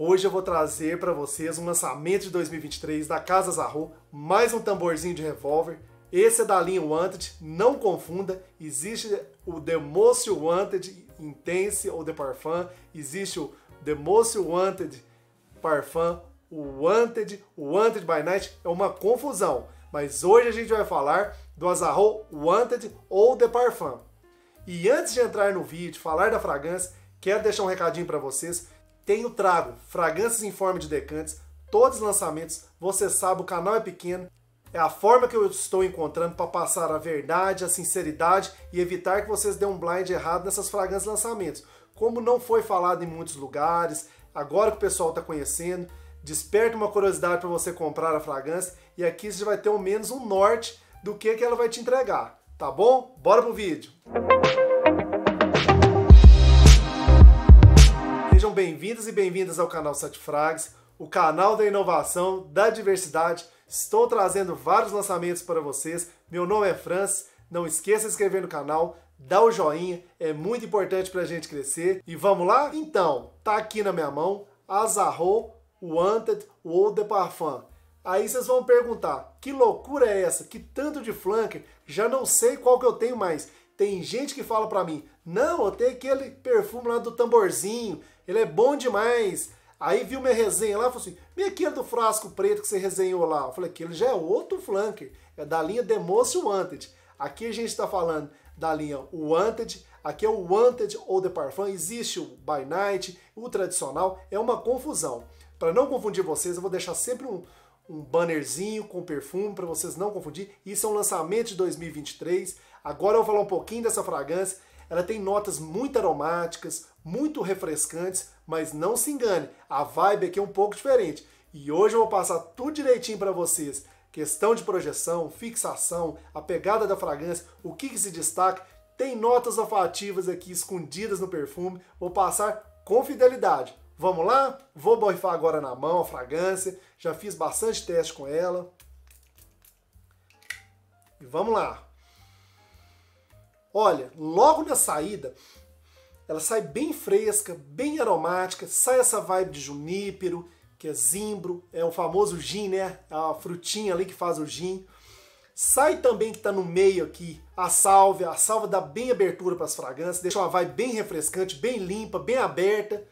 Hoje eu vou trazer para vocês um lançamento de 2023 da Casa Zarro, mais um tamborzinho de revólver. Esse é da linha Wanted, não confunda, existe o Most Wanted Intense ou The Parfum, existe o Most Wanted Parfum, o Wanted, o Wanted by Night, é uma confusão. Mas hoje a gente vai falar do Azarro Wanted ou The Parfum. E antes de entrar no vídeo, falar da fragrância, quero deixar um recadinho para vocês tenho trago fragrâncias em forma de decantes, todos os lançamentos, você sabe, o canal é pequeno. É a forma que eu estou encontrando para passar a verdade, a sinceridade e evitar que vocês dêem um blind errado nessas fragrâncias lançamentos. Como não foi falado em muitos lugares, agora que o pessoal está conhecendo, desperta uma curiosidade para você comprar a fragrância e aqui você vai ter ao menos um norte do que, que ela vai te entregar, tá bom? Bora pro vídeo! Sejam bem-vindos e bem-vindas ao canal Sete Frags, o canal da inovação, da diversidade. Estou trazendo vários lançamentos para vocês. Meu nome é Francis. Não esqueça de se inscrever no canal, dá o joinha, é muito importante para a gente crescer. E vamos lá? Então, tá aqui na minha mão Azarro Wanted ou de Parfum. Aí vocês vão perguntar, que loucura é essa? Que tanto de flanker? Já não sei qual que eu tenho mais. Tem gente que fala para mim, não, tenho aquele perfume lá do tamborzinho, ele é bom demais. Aí viu minha resenha lá, falou assim, e aquele do frasco preto que você resenhou lá? Eu falei, aquele já é outro flanker, é da linha The Most Wanted. Aqui a gente está falando da linha Wanted, aqui é o Wanted ou The Parfum, existe o By Night, o tradicional, é uma confusão. Para não confundir vocês, eu vou deixar sempre um, um bannerzinho com perfume para vocês não confundir. Isso é um lançamento de 2023. Agora eu vou falar um pouquinho dessa fragrância ela tem notas muito aromáticas, muito refrescantes, mas não se engane, a vibe aqui é um pouco diferente. E hoje eu vou passar tudo direitinho para vocês. Questão de projeção, fixação, a pegada da fragrância, o que, que se destaca. Tem notas olfativas aqui escondidas no perfume. Vou passar com fidelidade. Vamos lá? Vou borrifar agora na mão a fragrância. Já fiz bastante teste com ela. E vamos lá. Olha, logo na saída, ela sai bem fresca, bem aromática, sai essa vibe de junípero, que é zimbro, é o famoso gin, né? É a frutinha ali que faz o gin. Sai também que está no meio aqui a salve. A salva dá bem abertura para as fragrâncias, deixa uma vibe bem refrescante, bem limpa, bem aberta.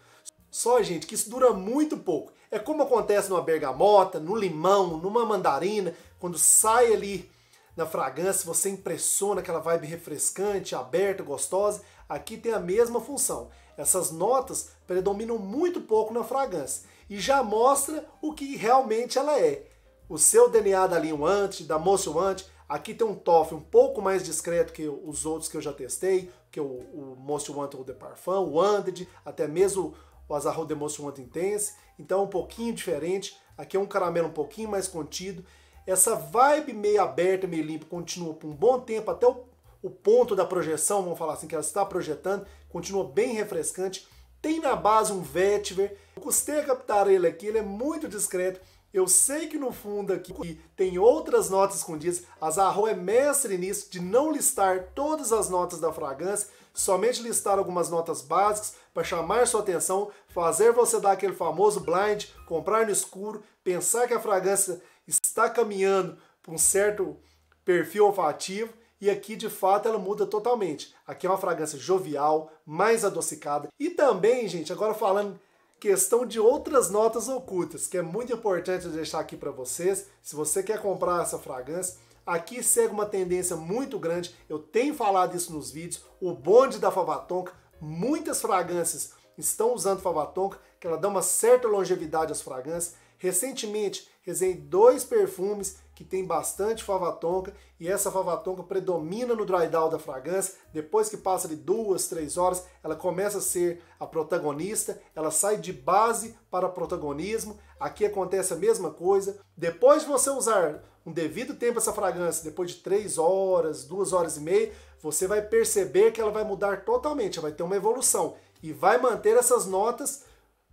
Só, gente, que isso dura muito pouco. É como acontece numa bergamota, no limão, numa mandarina, quando sai ali na fragrância, você impressiona aquela vibe refrescante, aberta, gostosa, aqui tem a mesma função. Essas notas predominam muito pouco na fragrância e já mostra o que realmente ela é. O seu DNA da linguante, da moçoante, aqui tem um toffee um pouco mais discreto que os outros que eu já testei, que é o, o moçoante ou de parfum, o Anded, até mesmo o Azarro de moçoante intense, então é um pouquinho diferente. Aqui é um caramelo um pouquinho mais contido essa vibe meio aberta, meio limpa, continua por um bom tempo, até o, o ponto da projeção, vamos falar assim, que ela está projetando, continua bem refrescante. Tem na base um vetiver. Eu custei a captar ele aqui, ele é muito discreto. Eu sei que no fundo aqui tem outras notas escondidas. A Zarro é mestre nisso, de não listar todas as notas da fragrância, somente listar algumas notas básicas para chamar sua atenção, fazer você dar aquele famoso blind, comprar no escuro, pensar que a fragrância está caminhando para um certo perfil olfativo e aqui de fato ela muda totalmente. Aqui é uma fragrância jovial, mais adocicada. E também, gente, agora falando questão de outras notas ocultas, que é muito importante deixar aqui para vocês. Se você quer comprar essa fragrância, aqui segue uma tendência muito grande. Eu tenho falado isso nos vídeos, o bonde da Favatonca, muitas fragrâncias estão usando Favatonca, que ela dá uma certa longevidade às fragrâncias. Recentemente, resenhei dois perfumes que tem bastante favatonca e essa favatonca predomina no dry down da fragrância. Depois que passa de duas, três horas, ela começa a ser a protagonista, ela sai de base para protagonismo. Aqui acontece a mesma coisa. Depois de você usar um devido tempo essa fragrância, depois de três horas, duas horas e meia, você vai perceber que ela vai mudar totalmente, ela vai ter uma evolução e vai manter essas notas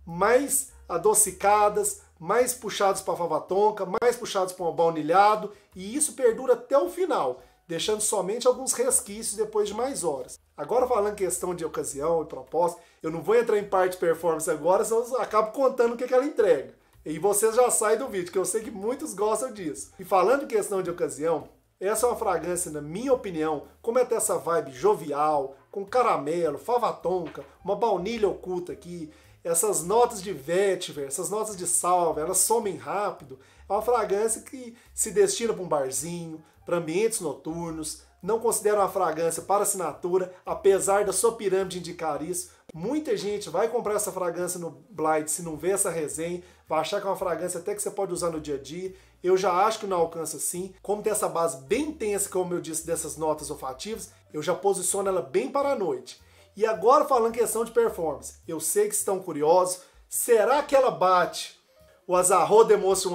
mais adocicadas, mais puxados para fava tonka, mais puxados para um baunilhado, e isso perdura até o final, deixando somente alguns resquícios depois de mais horas. Agora falando questão de ocasião e propósito, eu não vou entrar em parte performance agora, senão eu acabo contando o que, é que ela entrega. E vocês já saem do vídeo, que eu sei que muitos gostam disso. E falando em questão de ocasião, essa é uma fragrância, na minha opinião, como é essa vibe jovial, com caramelo, fava tonka, uma baunilha oculta aqui, essas notas de vetiver, essas notas de salva, elas somem rápido. É uma fragrância que se destina para um barzinho, para ambientes noturnos. Não considera uma fragrância para assinatura, apesar da sua pirâmide indicar isso. Muita gente vai comprar essa fragrância no Blight se não vê essa resenha, vai achar que é uma fragrância até que você pode usar no dia a dia eu já acho que não alcança sim. Como tem essa base bem tensa, como eu disse, dessas notas olfativas, eu já posiciono ela bem para a noite. E agora falando questão de performance, eu sei que estão curiosos, será que ela bate o Azarro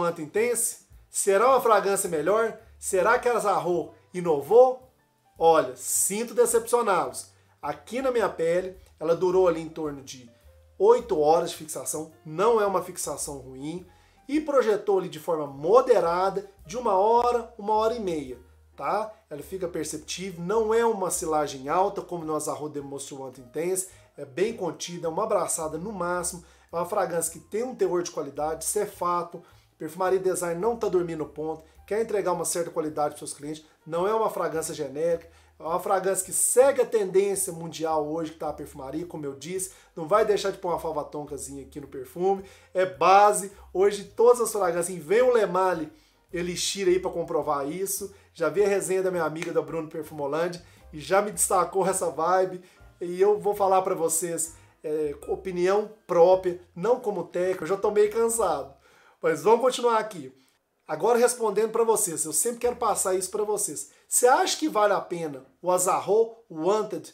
ante Intense? Será uma fragrância melhor? Será que a Azarro inovou? Olha, sinto decepcioná-los. Aqui na minha pele, ela durou ali em torno de 8 horas de fixação, não é uma fixação ruim, e projetou ele de forma moderada, de uma hora, uma hora e meia. Tá? Ela fica perceptível, não é uma silagem alta, como no Azarroda Emocionante Intense, é bem contida, é uma abraçada no máximo, é uma fragrância que tem um teor de qualidade, isso é fato. Perfumaria Design não está dormindo ponto, quer entregar uma certa qualidade para seus clientes, não é uma fragrância genérica, é uma fragrância que segue a tendência mundial hoje, que está a perfumaria, como eu disse. Não vai deixar de pôr uma fava tonkazinha aqui no perfume. É base. Hoje todas as fragrâncias, vem o Lemale Elixir aí para comprovar isso. Já vi a resenha da minha amiga, da Bruno Perfumolândia, e já me destacou essa vibe. E eu vou falar para vocês é, opinião própria, não como técnico. Eu já tô meio cansado. Mas vamos continuar aqui. Agora respondendo para vocês, eu sempre quero passar isso para vocês. Você acha que vale a pena o Azarro, o Wanted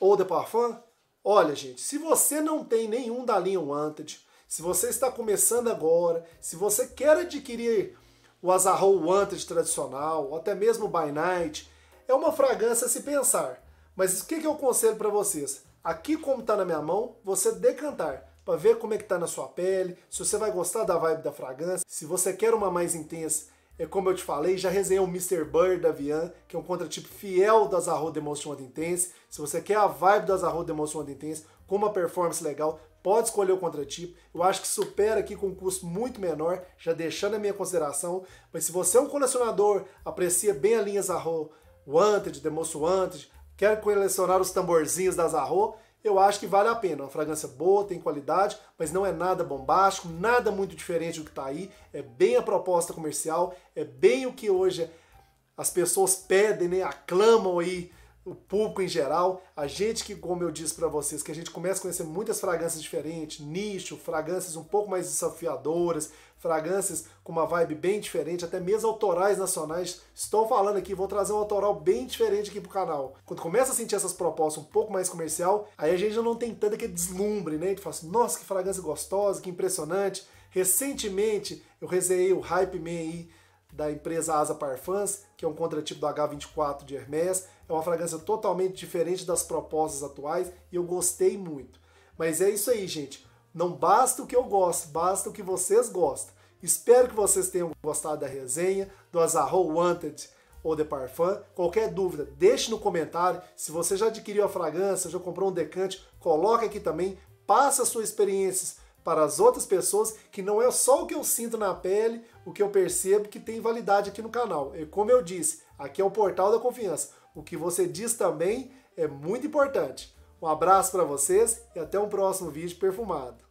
ou o The Parfum? Olha, gente, se você não tem nenhum da linha Wanted, se você está começando agora, se você quer adquirir o Azarro Wanted tradicional, ou até mesmo o By Night, é uma fragrância a se pensar. Mas o que, que eu conselho para vocês? Aqui, como está na minha mão, você decantar para ver como é que tá na sua pele, se você vai gostar da vibe da fragrância, se você quer uma mais intensa, é como eu te falei, já resenhei o Mr. Bird da Vian, que é um contratipo fiel das Arro Demotion Intense. Se você quer a vibe das Arro Demotion Intense, com uma performance legal, pode escolher o contratipo. Eu acho que supera aqui com um custo muito menor, já deixando a minha consideração. Mas se você é um colecionador, aprecia bem a linha Zarro Wanted, Demotion Wanted, quer colecionar os tamborzinhos da Zarro, eu acho que vale a pena. É uma fragrância boa, tem qualidade, mas não é nada bombástico, nada muito diferente do que está aí. É bem a proposta comercial, é bem o que hoje as pessoas pedem, né, aclamam aí o público em geral, a gente que, como eu disse para vocês, que a gente começa a conhecer muitas fragrâncias diferentes, nicho, fragrâncias um pouco mais desafiadoras, fragrâncias com uma vibe bem diferente, até mesmo autorais nacionais. Estou falando aqui, vou trazer um autoral bem diferente aqui pro canal. Quando começa a sentir essas propostas um pouco mais comercial, aí a gente já não tem tanto aquele deslumbre, né? A gente fala assim, nossa, que fragrância gostosa, que impressionante. Recentemente eu resenhei o Hype Man aí, da empresa Asa Parfums, que é um contratipo do H24 de Hermès. É uma fragrância totalmente diferente das propostas atuais e eu gostei muito. Mas é isso aí, gente. Não basta o que eu gosto, basta o que vocês gostam. Espero que vocês tenham gostado da resenha do Azarro Wanted ou de Parfum. Qualquer dúvida, deixe no comentário. Se você já adquiriu a fragrância, já comprou um decante, coloca aqui também. Passa suas experiências para as outras pessoas, que não é só o que eu sinto na pele, o que eu percebo que tem validade aqui no canal. E como eu disse, aqui é o portal da confiança. O que você diz também é muito importante. Um abraço para vocês e até um próximo vídeo perfumado.